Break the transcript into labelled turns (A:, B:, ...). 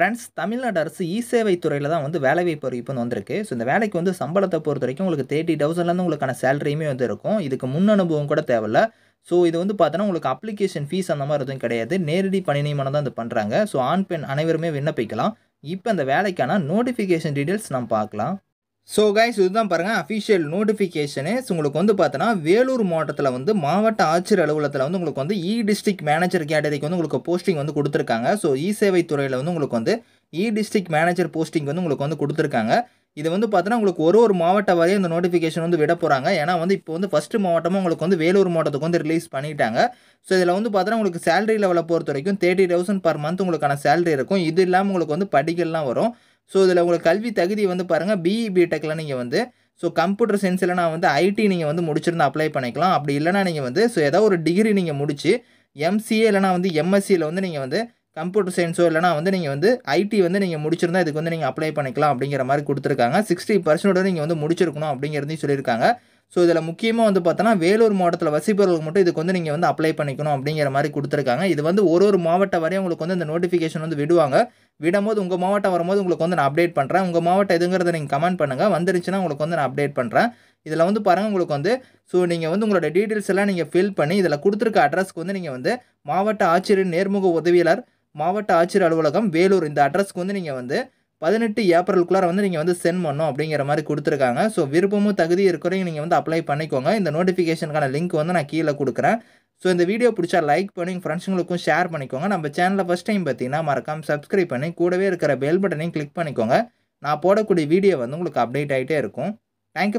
A: friends Tamil Nadu அரசு இ சேவை துறையில் தான் வந்து வேலைவாய்ப்பு அறிவிப்பு வந்து வந்திருக்கு ஸோ இந்த வேலைக்கு வந்து சம்பளத்தை பொறுத்த வரைக்கும் உங்களுக்கு தேர்ட்டி தௌசண்ட்லேருந்து உங்களுக்கான சேலரியுமே வந்து இருக்கும் இதுக்கு முன் அனுபவம் கூட தேவையில்ல ஸோ இது வந்து பார்த்தோன்னா உங்களுக்கு அப்ளிகேஷன் ஃபீஸ் அந்த மாதிரி எதுவும் கிடையாது நேரடி பணி நியமனம் தான் இது பண்ணுறாங்க ஸோ ஆண் பெண் அனைவருமே விண்ணப்பிக்கலாம் இப்போ அந்த வேலைக்கான நோட்டிஃபிகேஷன் டீட்டெயில்ஸ் நம்ம பார்க்கலாம் ஸோ கைஸ் இதுதான் பாருங்கள் அஃபிஷியல் நோட்டிஃபிகேஷனு உங்களுக்கு வந்து பார்த்தோன்னா வேலூர் மாவட்டத்தில் வந்து மாவட்ட ஆட்சியர் அலுவலகத்தில் வந்து உங்களுக்கு வந்து இ டிஸ்ட்ரிக்ட் மேனேஜர் கேட்டகரிக்கு வந்து உங்களுக்கு போஸ்டிங் வந்து கொடுத்துருக்காங்க ஸோ இ சேவை துறையில் வந்து உங்களுக்கு வந்து இ டிஸ்ட்ரிக்ட் மேனேஜர் போஸ்டிங் வந்து உங்களுக்கு வந்து கொடுத்துருக்காங்க இது வந்து பார்த்தோன்னா உங்களுக்கு ஒரு ஒரு மாவட்ட வரையும் இந்த நோட்டிஃபிகேஷன் வந்து விட போகிறாங்க ஏன்னா வந்து இப்போ வந்து ஃபஸ்ட்டு மாவட்டமாக உங்களுக்கு வந்து வேலூர் மாவட்டத்துக்கு வந்து ரிலீஸ் பண்ணிட்டாங்க ஸோ இதில் வந்து பார்த்தோன்னா உங்களுக்கு சேலரி லெவலை பொறுத்த வரைக்கும் தேர்ட்டி தௌசண்ட் பர் மந்த் உங்களுக்கான சேலரி இருக்கும் இது இல்லாமல் உங்களுக்கு வந்து படிகள்லாம் வரும் ஸோ இதில் உங்களுக்கு கல்வி தகுதி வந்து பாருங்கள் பிஇ பிடெக்கில் நீங்கள் வந்து ஸோ கம்ப்யூட்டர் சயின்ஸில் நான் வந்து ஐடி நீங்கள் வந்து முடிச்சிருந்து அப்ளை பண்ணிக்கலாம் அப்படி இல்லைனா நீங்கள் வந்து ஸோ ஏதோ ஒரு டிகிரி நீங்கள் முடித்து எம்சிஏ இல்லைனா வந்து எம்எஸ்சியில் வந்து நீங்கள் வந்து கம்ப்யூட்டர் சயின்ஸோ இல்லைனா வந்து நீங்கள் வந்து ஐடி வந்து நீங்கள் முடிச்சிருந்தால் இதுக்கு வந்து நீங்கள் அப்ளை பண்ணிக்கலாம் அப்படிங்கிற மாதிரி கொடுத்துருக்காங்க சிக்ஸ்டி பர்சன்டோட நீங்கள் வந்து முடிச்சிருக்கணும் அப்படிங்கிறதையும் சொல்லியிருக்காங்க ஸோ இதில் முக்கியமாக வந்து பார்த்தோன்னா வேலூர் மாவட்டத்தில் வசிப்பவர்களுக்கு மட்டும் இதுக்கு வந்து நீங்கள் வந்து அப்ளை பண்ணிக்கணும் அப்படிங்கிற மாதிரி கொடுத்துருக்காங்க இது வந்து ஒரு ஒரு மாவட்டம் வரையும் உங்களுக்கு வந்து இந்த நோட்டிஃபிகேஷன் வந்து விடுவாங்க விடும்போது உங்கள் மாவட்டம் வரும்போது உங்களுக்கு வந்து நான் அப்டேட் பண்ணுறேன் உங்கள் மாவட்டம் எதுங்கிறத நீங்கள் கமெண்ட் பண்ணுங்கள் வந்துருச்சுன்னா உங்களுக்கு வந்து நான் அப்டேட் பண்ணுறேன் இதில் வந்து பாருங்கள் உங்களுக்கு வந்து ஸோ நீங்கள் வந்து உங்களோட டீட்டெயில்ஸ் எல்லாம் நீங்கள் ஃபில் பண்ணி இதில் கொடுத்துருக்க அட்ரஸ்க்கு வந்து நீங்கள் வந்து மாவட்ட ஆட்சியர் நேர்முக உதவியாளர் மாவட்ட ஆட்சியர் அலுவலகம் வேலூர் இந்த அட்ரஸ்க்கு வந்து நீங்கள் வந்து பதினெட்டு ஏப்ரலுக்குள்ளார வந்து நீங்கள் வந்து சென்ட் பண்ணும் அப்படிங்கிற மாதிரி கொடுத்துருக்காங்க ஸோ விருப்பமும் தகுதி இருக்கிறவங்க நீங்கள் வந்து அப்ளை பண்ணிக்கோங்க இந்த நோட்டிஃபிகேஷனுக்கான லிங்க் வந்து நான் கீழே கொடுக்குறேன் ஸோ இந்த வீடியோ பிடிச்சா லைக் பண்ணி உங்கள் ஃப்ரெண்ட்ஸுங்களுக்கும் ஷேர் பண்ணிக்கோங்க நம்ம சேனலில் ஃபஸ்ட் டைம் பார்த்தீங்கன்னா மறக்காமல் சப்ஸ்கிரைப் பண்ணி கூடவே இருக்கிற பெல் பட்டனையும் கிளிக் பண்ணிக்கோங்க நான் போடக்கூடிய வீடியோ வந்து உங்களுக்கு அப்டேட் ஆகிட்டே இருக்கும் தேங்க்யூ